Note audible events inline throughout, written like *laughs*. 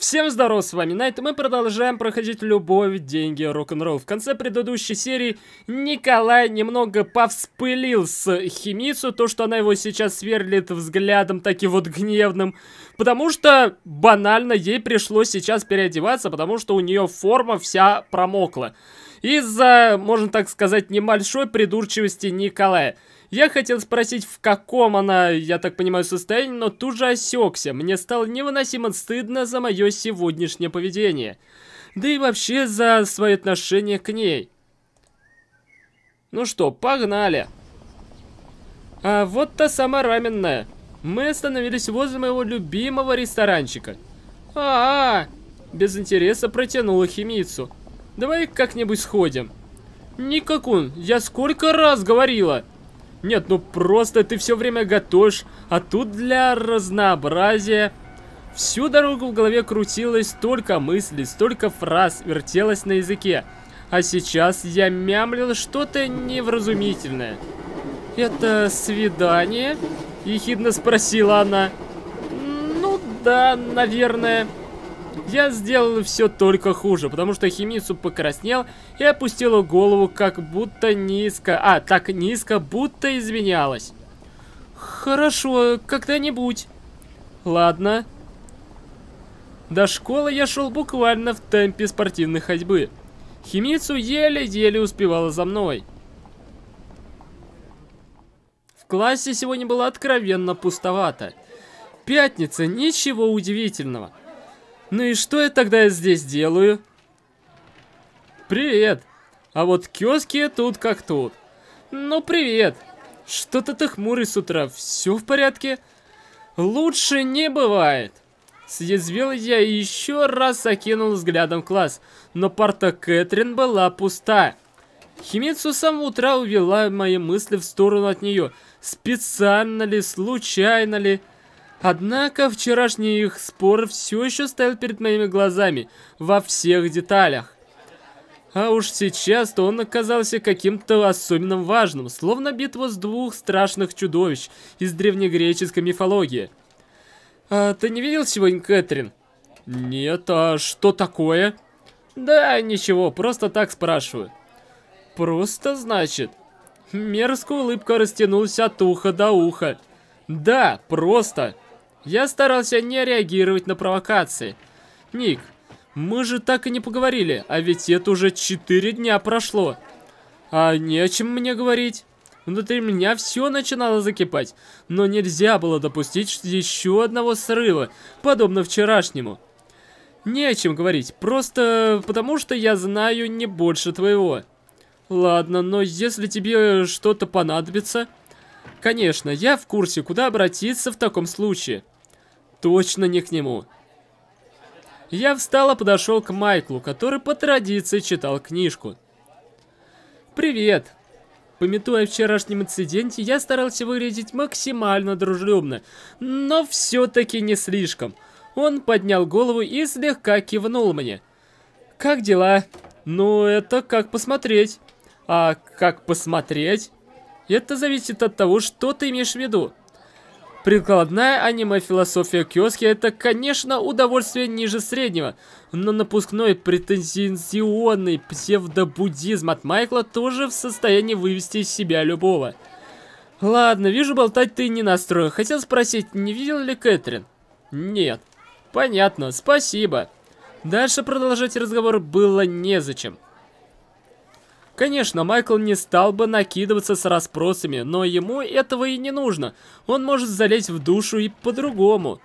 Всем здоров, с вами Найт, и мы продолжаем проходить «Любовь, деньги, рок-н-ролл». В конце предыдущей серии Николай немного повспылил с Химицу, то, что она его сейчас сверлит взглядом таким вот гневным, потому что банально ей пришлось сейчас переодеваться, потому что у нее форма вся промокла. Из-за, можно так сказать, небольшой придурчивости Николая. Я хотел спросить, в каком она, я так понимаю, состоянии, но тут же осекся. Мне стало невыносимо стыдно за мое сегодняшнее поведение. Да и вообще за свои отношения к ней. Ну что, погнали. А вот та самая раменная. Мы остановились возле моего любимого ресторанчика. А, -а, -а без интереса протянула химицу. Давай как-нибудь сходим. Никакун, я сколько раз говорила. Нет, ну просто ты все время готовишь, а тут для разнообразия... Всю дорогу в голове крутилось столько мыслей, столько фраз вертелось на языке. А сейчас я мямлил что-то невразумительное. «Это свидание?» – ехидно спросила она. «Ну да, наверное» я сделал все только хуже, потому что Химицу покраснел и опустила голову как будто низко, а, так низко, будто извинялась. Хорошо, когда-нибудь. Ладно. До школы я шел буквально в темпе спортивной ходьбы. Химицу еле-еле успевала за мной. В классе сегодня было откровенно пустовато. Пятница, ничего удивительного. Ну и что я тогда здесь делаю? Привет. А вот киоски тут как тут. Ну, привет. Что-то ты хмурый с утра. Все в порядке? Лучше не бывает. Съязвил я и еще раз окинул взглядом класс, но парта Кэтрин была пуста. Химицу с самого утра увела мои мысли в сторону от нее. Специально ли, случайно ли... Однако вчерашний их спор все еще стоял перед моими глазами во всех деталях. А уж сейчас-то он оказался каким-то особенно важным, словно битва с двух страшных чудовищ из древнегреческой мифологии. А ты не видел сегодня Кэтрин? Нет, а что такое? Да, ничего, просто так спрашиваю. Просто значит? Мерзкая улыбка растянулась от уха до уха. Да, просто. Я старался не реагировать на провокации. Ник, мы же так и не поговорили, а ведь это уже 4 дня прошло. А не о чем мне говорить. Внутри меня все начинало закипать, но нельзя было допустить еще одного срыва, подобно вчерашнему. Не о чем говорить, просто потому что я знаю не больше твоего. Ладно, но если тебе что-то понадобится... Конечно, я в курсе, куда обратиться в таком случае точно не к нему. Я встал и подошел к Майклу, который по традиции читал книжку. «Привет!» Пометуя о вчерашнем инциденте, я старался выглядеть максимально дружелюбно, но все-таки не слишком. Он поднял голову и слегка кивнул мне. «Как дела?» «Ну, это как посмотреть». «А как посмотреть?» «Это зависит от того, что ты имеешь в виду». Прикладная аниме-философия киоски это, конечно, удовольствие ниже среднего, но напускной претензионный псевдобуддизм от Майкла тоже в состоянии вывести из себя любого. Ладно, вижу, болтать ты не настроил. Хотел спросить, не видел ли Кэтрин? Нет. Понятно, спасибо. Дальше продолжать разговор было незачем. Конечно, Майкл не стал бы накидываться с расспросами, но ему этого и не нужно. Он может залезть в душу и по-другому.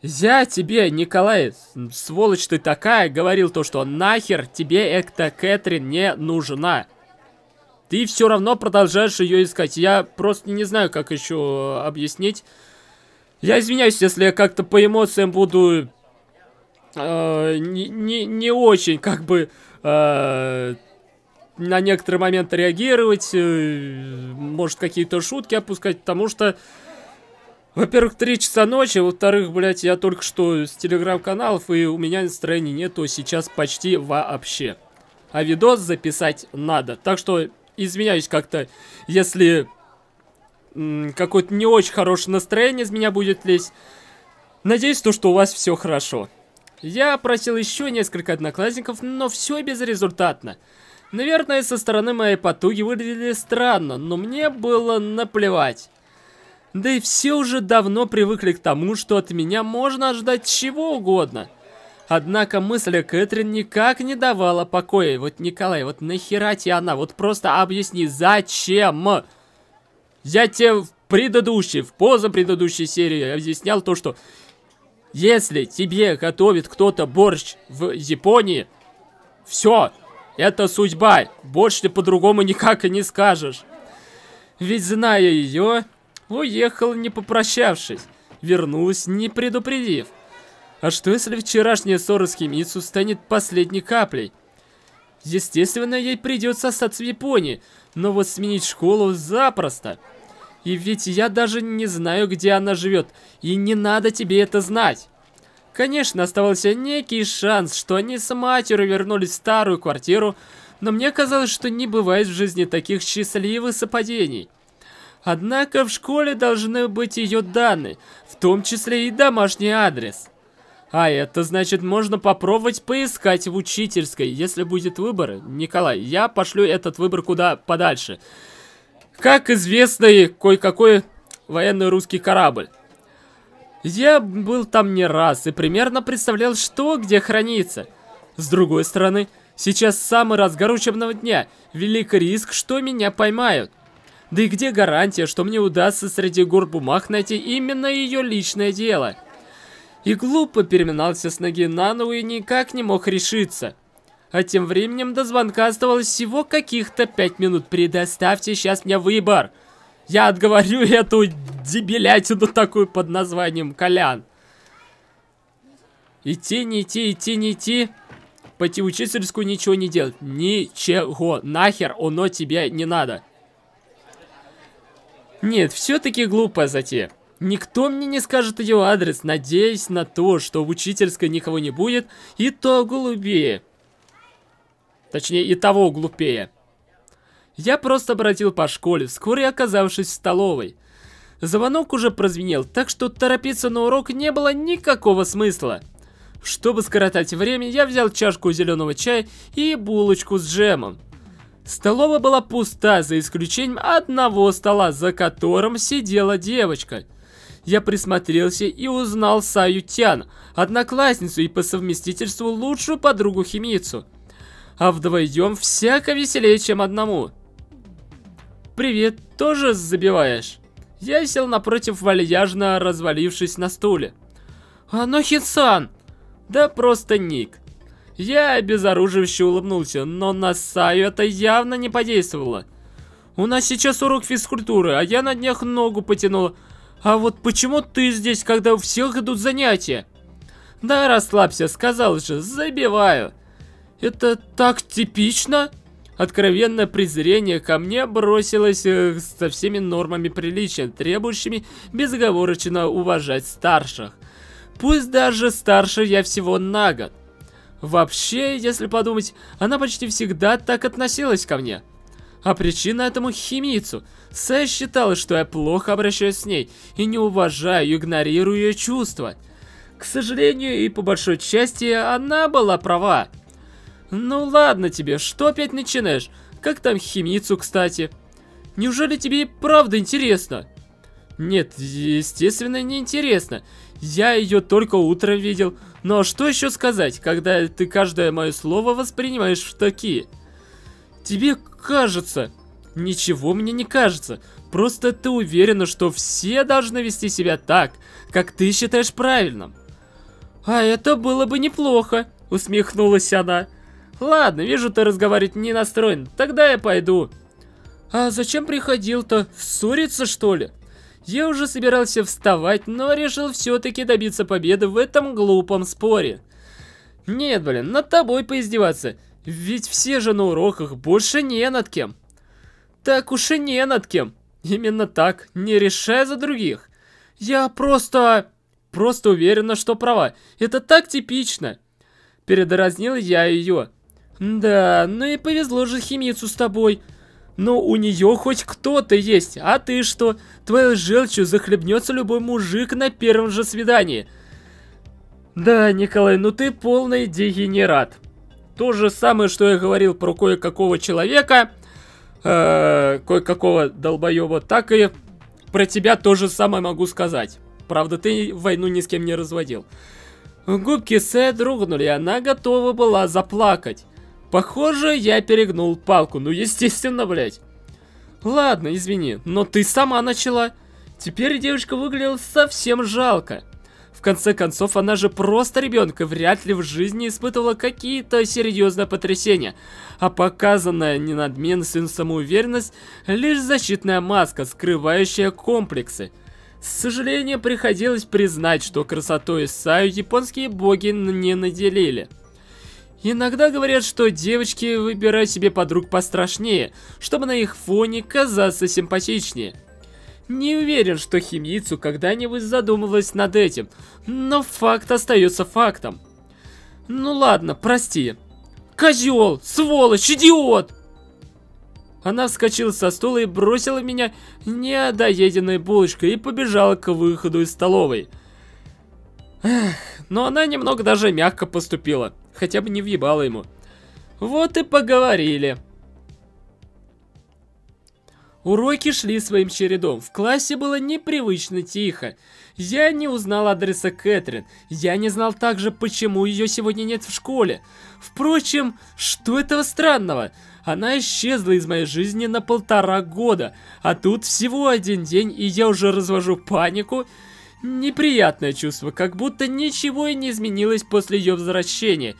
«Я тебе, Николай, сволочь ты такая, говорил то, что нахер тебе эта Кэтрин не нужна. Ты все равно продолжаешь ее искать. Я просто не знаю, как еще объяснить. Я извиняюсь, если я как-то по эмоциям буду э, не, не, не очень, как бы, Э, на некоторые моменты реагировать, э, может какие-то шутки опускать, потому что, во-первых, 3 часа ночи, а во-вторых, блядь, я только что с телеграм-каналов, и у меня настроения нету сейчас почти вообще. А видос записать надо. Так что изменяюсь как-то, если какое-то не очень хорошее настроение из меня будет лезть. Надеюсь, то, что у вас все хорошо. Я просил еще несколько одноклассников, но все безрезультатно. Наверное, со стороны моей потуги выглядели странно, но мне было наплевать. Да и все уже давно привыкли к тому, что от меня можно ожидать чего угодно. Однако мысль о Кэтрин никак не давала покоя. Вот, Николай, вот нахера тебе она? Вот просто объясни, зачем? Я тебе в предыдущей, в позапредыдущей серии объяснял то, что если тебе готовит кто-то борщ в Японии, все, это судьба, больше ты по-другому *laughs* никак и не скажешь. Ведь зная ее, уехал не попрощавшись, вернулась не предупредив. А что если вчерашняя ссора с Химицу станет последней каплей? Естественно, ей придется остаться в Японии, но вот сменить школу запросто. И ведь я даже не знаю, где она живет. И не надо тебе это знать. Конечно, оставался некий шанс, что они с матерью вернулись в старую квартиру, но мне казалось, что не бывает в жизни таких счастливых совпадений. Однако в школе должны быть ее данные, в том числе и домашний адрес. А это значит, можно попробовать поискать в учительской, если будет выбор. Николай, я пошлю этот выбор куда подальше как известный кое-какой военный русский корабль. Я был там не раз и примерно представлял, что где хранится. С другой стороны, сейчас самый разгар учебного дня, велик риск, что меня поймают. Да и где гарантия, что мне удастся среди гор бумаг найти именно ее личное дело? И глупо переминался с ноги на ногу и никак не мог решиться. А тем временем до звонка оставалось всего каких-то пять минут. Предоставьте сейчас мне выбор. Я отговорю *laughs* эту дебилятину такую под названием Колян. Идти, не идти, идти, не идти. Пойти в учительскую ничего не делать. Ничего. Нахер оно тебе не надо. Нет, все-таки глупо затея. Никто мне не скажет ее адрес, надеясь на то, что в учительской никого не будет, и то голубее. Точнее, и того глупее. Я просто бродил по школе, вскоре оказавшись в столовой. Звонок уже прозвенел, так что торопиться на урок не было никакого смысла. Чтобы скоротать время, я взял чашку зеленого чая и булочку с джемом. Столовая была пуста, за исключением одного стола, за которым сидела девочка. Я присмотрелся и узнал Саю Тян, одноклассницу и по совместительству лучшую подругу-химицу а вдвоем всяко веселее, чем одному. «Привет, тоже забиваешь?» Я сел напротив вальяжно, развалившись на стуле. «Анохи-сан!» «Да просто ник». Я обезоруживающе улыбнулся, но на Саю это явно не подействовало. «У нас сейчас урок физкультуры, а я на днях ногу потянул. А вот почему ты здесь, когда у всех идут занятия?» «Да расслабься, сказал же, забиваю». Это так типично!» Откровенное презрение ко мне бросилось э, со всеми нормами приличия, требующими безоговорочно уважать старших. Пусть даже старше я всего на год. Вообще, если подумать, она почти всегда так относилась ко мне. А причина этому химицу. Сэй считала, что я плохо обращаюсь с ней и не уважаю, игнорирую ее чувства. К сожалению, и по большой части она была права. Ну ладно тебе, что опять начинаешь? Как там химицу, кстати? Неужели тебе и правда интересно? Нет, естественно, не интересно. Я ее только утром видел. Но что еще сказать, когда ты каждое мое слово воспринимаешь в такие? Тебе кажется... Ничего мне не кажется. Просто ты уверена, что все должны вести себя так, как ты считаешь правильным. А это было бы неплохо, усмехнулась она. Ладно, вижу, ты разговаривать не настроен. Тогда я пойду. А зачем приходил-то? Ссориться, что ли? Я уже собирался вставать, но решил все-таки добиться победы в этом глупом споре. Нет, блин, над тобой поиздеваться. Ведь все же на уроках, больше не над кем. Так уж и не над кем. Именно так, не решая за других. Я просто... просто уверена, что права. Это так типично. Передразнил я ее. Да, ну и повезло же химицу с тобой. Но у нее хоть кто-то есть, а ты что? Твоей желчью захлебнется любой мужик на первом же свидании. Да, Николай, ну ты полный дегенерат. То же самое, что я говорил про кое-какого человека, э, кое-какого долбоеба, так и про тебя то же самое могу сказать. Правда, ты войну ни с кем не разводил. Губки Сэ дрогнули, она готова была заплакать. Похоже, я перегнул палку. Ну, естественно, блядь. Ладно, извини, но ты сама начала. Теперь девочка выглядела совсем жалко. В конце концов, она же просто ребенка, вряд ли в жизни испытывала какие-то серьезные потрясения. А показанная ненадменность и самоуверенность – лишь защитная маска, скрывающая комплексы. С сожалению, приходилось признать, что красотой Саю японские боги не наделили. Иногда говорят, что девочки выбирают себе подруг пострашнее, чтобы на их фоне казаться симпатичнее. Не уверен, что Химицу когда-нибудь задумывалась над этим, но факт остается фактом. Ну ладно, прости. Козел, сволочь, идиот! Она вскочила со стула и бросила меня недоеденной булочкой и побежала к выходу из столовой. Эх, но она немного даже мягко поступила. Хотя бы не въебала ему. Вот и поговорили. Уроки шли своим чередом. В классе было непривычно тихо. Я не узнал адреса Кэтрин. Я не знал также, почему ее сегодня нет в школе. Впрочем, что этого странного? Она исчезла из моей жизни на полтора года. А тут всего один день, и я уже развожу панику Неприятное чувство, как будто ничего и не изменилось после ее возвращения.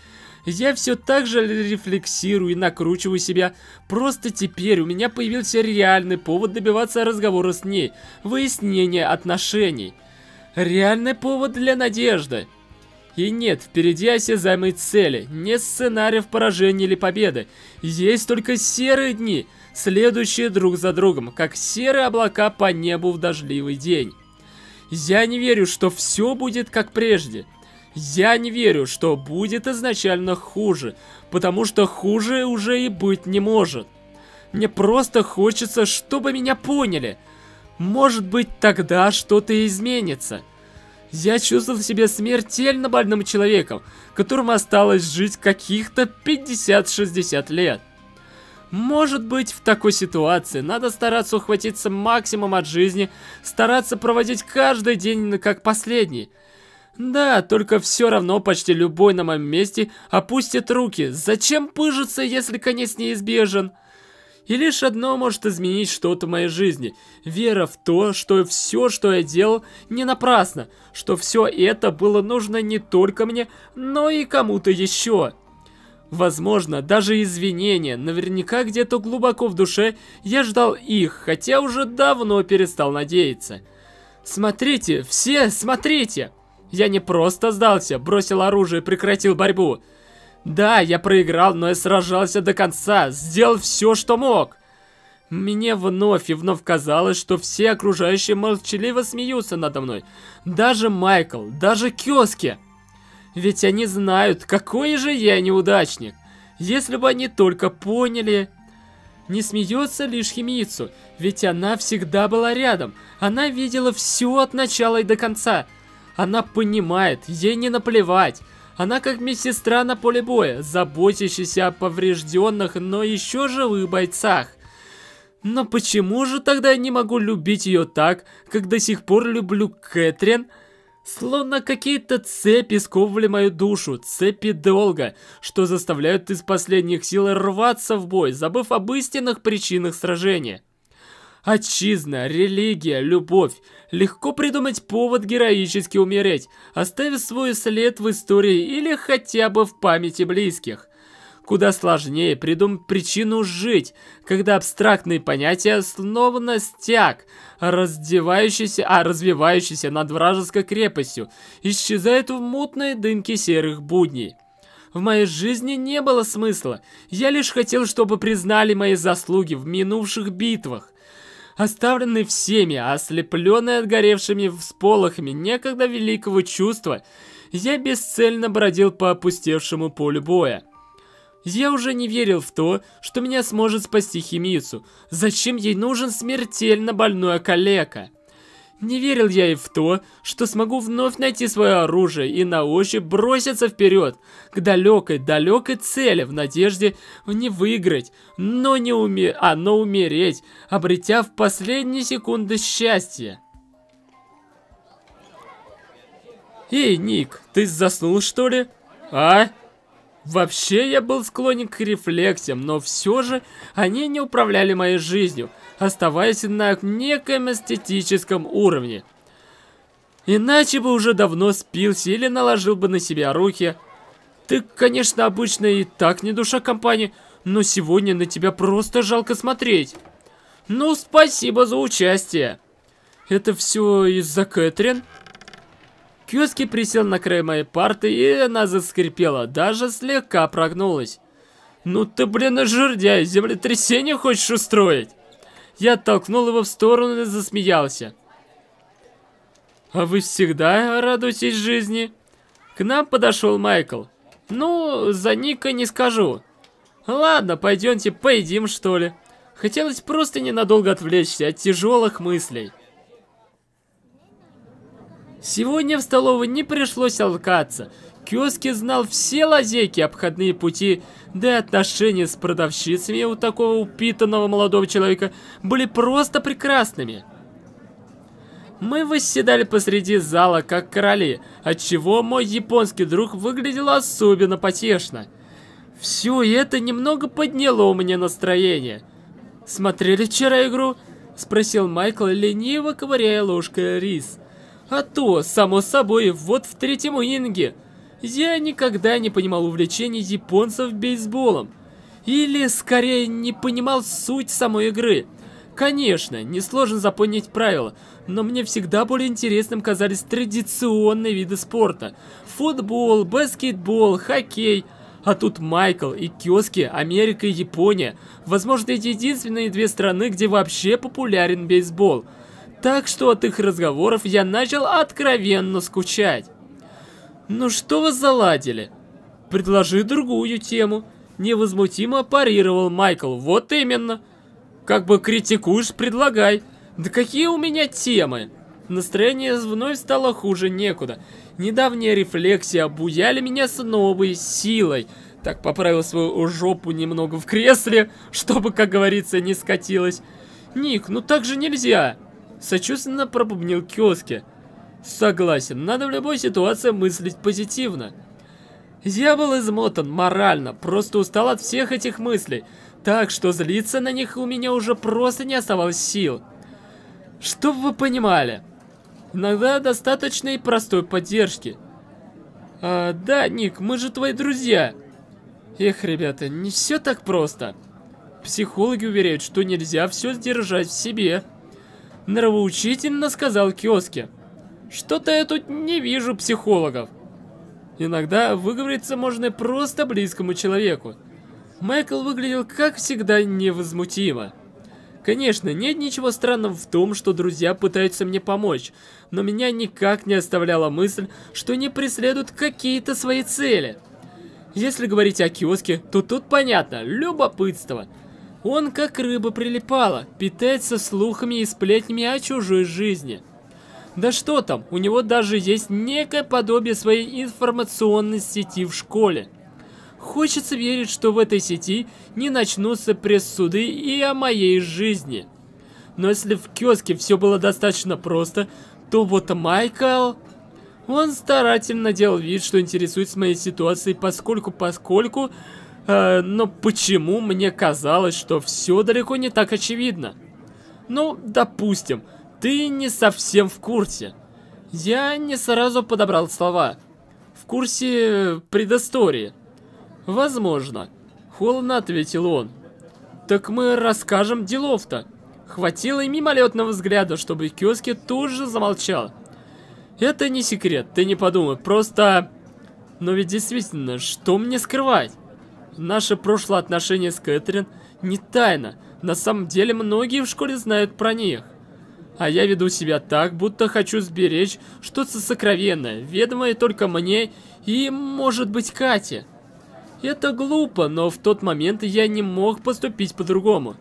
Я все так же рефлексирую и накручиваю себя. Просто теперь у меня появился реальный повод добиваться разговора с ней, выяснения отношений. Реальный повод для надежды. И нет, впереди осязаемые цели, не сценариев поражения или победы. Есть только серые дни, следующие друг за другом, как серые облака по небу в дождливый день. Я не верю, что все будет как прежде. Я не верю, что будет изначально хуже, потому что хуже уже и быть не может. Мне просто хочется, чтобы меня поняли. Может быть, тогда что-то изменится. Я чувствовал себя смертельно больным человеком, которому осталось жить каких-то 50-60 лет. Может быть, в такой ситуации надо стараться ухватиться максимум от жизни, стараться проводить каждый день как последний. Да, только все равно почти любой на моем месте опустит руки. Зачем пыжиться, если конец неизбежен? И лишь одно может изменить что-то в моей жизни. Вера в то, что все, что я делал, не напрасно. Что все это было нужно не только мне, но и кому-то еще. Возможно, даже извинения, наверняка где-то глубоко в душе я ждал их, хотя уже давно перестал надеяться. «Смотрите, все, смотрите!» Я не просто сдался, бросил оружие и прекратил борьбу. Да, я проиграл, но я сражался до конца, сделал все, что мог. Мне вновь и вновь казалось, что все окружающие молчаливо смеются надо мной. Даже Майкл, даже Кёски. Ведь они знают, какой же я неудачник. Если бы они только поняли... Не смеется лишь Химицу, ведь она всегда была рядом. Она видела все от начала и до конца. Она понимает, ей не наплевать. Она как медсестра на поле боя, заботящаяся о поврежденных, но еще живых бойцах. Но почему же тогда я не могу любить ее так, как до сих пор люблю Кэтрин, Словно какие-то цепи сковывали мою душу, цепи долга, что заставляют из последних сил рваться в бой, забыв об истинных причинах сражения. Отчизна, религия, любовь. Легко придумать повод героически умереть, оставив свой след в истории или хотя бы в памяти близких. Куда сложнее придумать причину жить, когда абстрактные понятия словно стяг, раздевающийся, а развивающийся над вражеской крепостью, исчезает в мутной дымке серых будней. В моей жизни не было смысла. Я лишь хотел, чтобы признали мои заслуги в минувших битвах. Оставленный всеми, ослепленный отгоревшими всполохами некогда великого чувства, я бесцельно бродил по опустевшему полю боя. Я уже не верил в то, что меня сможет спасти Химицу. Зачем ей нужен смертельно больной калека? Не верил я и в то, что смогу вновь найти свое оружие и на ощупь броситься вперед, к далекой-далекой цели в надежде не выиграть, но не уме... а, но умереть, обретя в последние секунды счастья. Эй, Ник, ты заснул что ли? А? Вообще я был склонен к рефлексиям, но все же они не управляли моей жизнью, оставаясь на неком эстетическом уровне. Иначе бы уже давно спился или наложил бы на себя руки. Ты, конечно, обычно и так не душа компании, но сегодня на тебя просто жалко смотреть. Ну, спасибо за участие. Это все из-за Кэтрин? Кьюски присел на край моей парты, и она заскрипела, даже слегка прогнулась. «Ну ты, блин, жердяй, землетрясение хочешь устроить?» Я оттолкнул его в сторону и засмеялся. «А вы всегда радуетесь жизни?» К нам подошел Майкл. «Ну, за Ника не скажу». «Ладно, пойдемте поедим, что ли». Хотелось просто ненадолго отвлечься от тяжелых мыслей. Сегодня в столовой не пришлось алкаться. Киоски знал все лазейки, обходные пути, да и отношения с продавщицами у такого упитанного молодого человека были просто прекрасными. Мы восседали посреди зала, как короли, отчего мой японский друг выглядел особенно потешно. Все это немного подняло у меня настроение. «Смотрели вчера игру?» — спросил Майкл, лениво ковыряя ложкой рис. А то, само собой, вот в третьем инге. Я никогда не понимал увлечений японцев бейсболом. Или, скорее, не понимал суть самой игры. Конечно, несложно запомнить правила, но мне всегда более интересным казались традиционные виды спорта. Футбол, баскетбол, хоккей. А тут Майкл и киоски Америка и Япония. Возможно, эти единственные две страны, где вообще популярен бейсбол – так что от их разговоров я начал откровенно скучать. «Ну что вы заладили?» «Предложи другую тему», — невозмутимо парировал Майкл. «Вот именно!» «Как бы критикуешь, предлагай!» «Да какие у меня темы?» Настроение вновь стало хуже некуда. Недавняя рефлексия обуяли меня с новой силой. Так поправил свою жопу немного в кресле, *laughs* чтобы, как говорится, не скатилась. «Ник, ну так же нельзя!» Сочувственно пробубнил Киоски. Согласен, надо в любой ситуации мыслить позитивно. Я был измотан морально, просто устал от всех этих мыслей, так что злиться на них у меня уже просто не оставалось сил. Чтоб вы понимали, иногда достаточно и простой поддержки. А, да, Ник, мы же твои друзья. Эх, ребята, не все так просто. Психологи уверяют, что нельзя все сдержать в себе. Нравоучительно сказал Киоски. Что-то я тут не вижу психологов. Иногда выговориться можно просто близкому человеку. Майкл выглядел, как всегда, невозмутимо. Конечно, нет ничего странного в том, что друзья пытаются мне помочь, но меня никак не оставляла мысль, что они преследуют какие-то свои цели. Если говорить о киоске, то тут понятно, любопытство – он как рыба прилипала, питается слухами и сплетнями о чужой жизни. Да что там, у него даже есть некое подобие своей информационной сети в школе. Хочется верить, что в этой сети не начнутся пресс-суды и о моей жизни. Но если в киоске все было достаточно просто, то вот Майкл... Он старательно делал вид, что интересуется моей ситуацией, поскольку-поскольку... Э, но почему мне казалось, что все далеко не так очевидно? Ну, допустим, ты не совсем в курсе. Я не сразу подобрал слова. В курсе предыстории. Возможно. Холодно ответил он. Так мы расскажем делов-то. Хватило и мимолетного взгляда, чтобы Киоски тут же замолчал. Это не секрет, ты не подумай, просто... Но ведь действительно, что мне скрывать? Наше прошлое отношение с Кэтрин не тайна. На самом деле многие в школе знают про них. А я веду себя так, будто хочу сберечь что-то сокровенное, ведомое только мне и, может быть, Кате. Это глупо, но в тот момент я не мог поступить по-другому.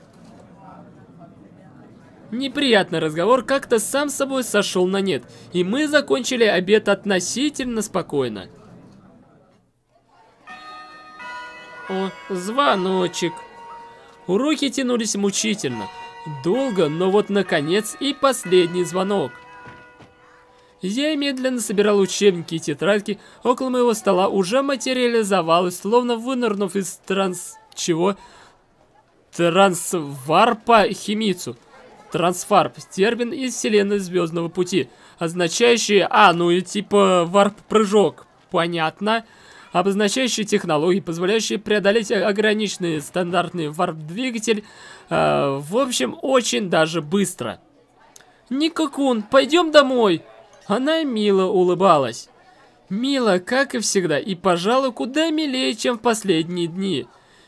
Неприятный разговор как-то сам собой сошел на нет, и мы закончили обед относительно спокойно. О, звоночек. Уроки тянулись мучительно. Долго, но вот наконец и последний звонок. Я медленно собирал учебники и тетрадки, около моего стола уже материализовалась, словно вынырнув из транс... чего? Трансварпа химицу. Трансфарп – термин из вселенной Звездного Пути, означающий «а, ну и типа варп-прыжок». Понятно. Понятно обозначающие технологии, позволяющие преодолеть ограниченный стандартный варп-двигатель. Э, в общем, очень даже быстро. «Никакун, пойдем домой!» Она мило улыбалась. Мило, как и всегда, и, пожалуй, куда милее, чем в последние дни.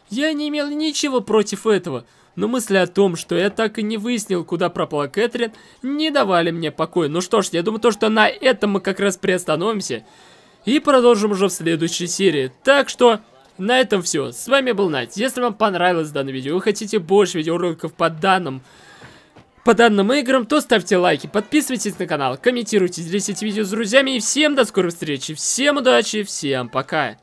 Я не имел ничего против этого, но мысли о том, что я так и не выяснил, куда пропала Кэтрин, не давали мне покоя. Ну что ж, я думаю, то, что на этом мы как раз приостановимся и продолжим уже в следующей серии. Так что... На этом все. С вами был Найт. Если вам понравилось данное видео, вы хотите больше видеороликов по данным по данным играм, то ставьте лайки, подписывайтесь на канал, комментируйте, делитесь видео с друзьями и всем до скорой встречи, всем удачи, всем пока!